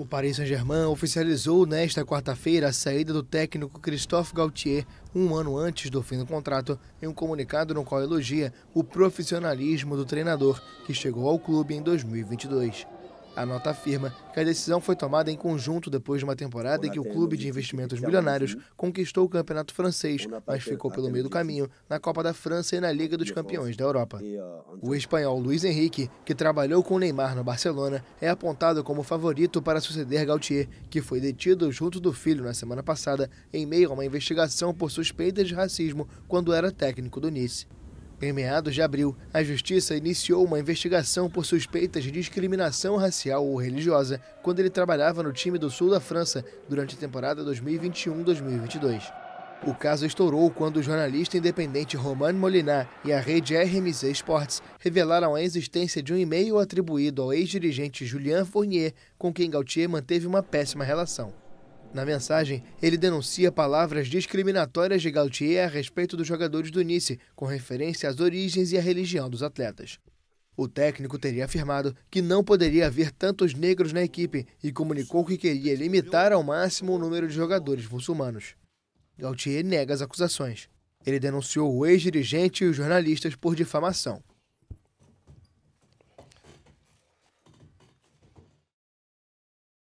O Paris Saint-Germain oficializou nesta quarta-feira a saída do técnico Christophe Gaultier, um ano antes do fim do contrato, em um comunicado no qual elogia o profissionalismo do treinador, que chegou ao clube em 2022. A nota afirma que a decisão foi tomada em conjunto depois de uma temporada em que o clube de investimentos milionários conquistou o campeonato francês, mas ficou pelo meio do caminho na Copa da França e na Liga dos Campeões da Europa. O espanhol Luiz Henrique, que trabalhou com Neymar no Barcelona, é apontado como favorito para suceder Gaultier, que foi detido junto do filho na semana passada em meio a uma investigação por suspeitas de racismo quando era técnico do Nice. Em meados de abril, a Justiça iniciou uma investigação por suspeitas de discriminação racial ou religiosa quando ele trabalhava no time do sul da França durante a temporada 2021-2022. O caso estourou quando o jornalista independente Roman Molinar e a rede RMC Sports revelaram a existência de um e-mail atribuído ao ex-dirigente Julien Fournier, com quem Gaultier manteve uma péssima relação. Na mensagem, ele denuncia palavras discriminatórias de Galtier a respeito dos jogadores do Nice, com referência às origens e à religião dos atletas. O técnico teria afirmado que não poderia haver tantos negros na equipe e comunicou que queria limitar ao máximo o número de jogadores muçulmanos. Galtier nega as acusações. Ele denunciou o ex-dirigente e os jornalistas por difamação.